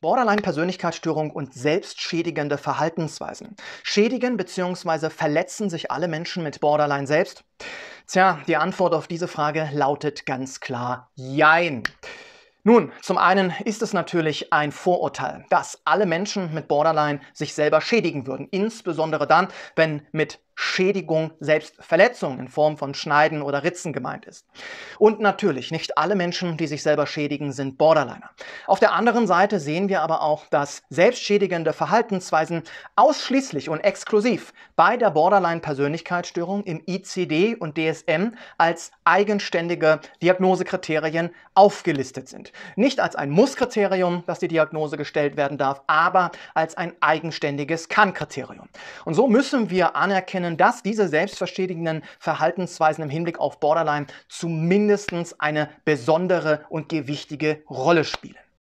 Borderline-Persönlichkeitsstörung und selbstschädigende Verhaltensweisen. Schädigen bzw. verletzen sich alle Menschen mit Borderline selbst? Tja, die Antwort auf diese Frage lautet ganz klar Jein. Nun, zum einen ist es natürlich ein Vorurteil, dass alle Menschen mit Borderline sich selber schädigen würden, insbesondere dann, wenn mit Schädigung, Selbstverletzung in Form von Schneiden oder Ritzen gemeint ist. Und natürlich, nicht alle Menschen, die sich selber schädigen, sind Borderliner. Auf der anderen Seite sehen wir aber auch, dass selbstschädigende Verhaltensweisen ausschließlich und exklusiv bei der Borderline-Persönlichkeitsstörung im ICD und DSM als eigenständige Diagnosekriterien aufgelistet sind. Nicht als ein Muss-Kriterium, dass die Diagnose gestellt werden darf, aber als ein eigenständiges Kann-Kriterium. Und so müssen wir anerkennen, können, dass diese selbstverschädigenden Verhaltensweisen im Hinblick auf Borderline zumindest eine besondere und gewichtige Rolle spielen.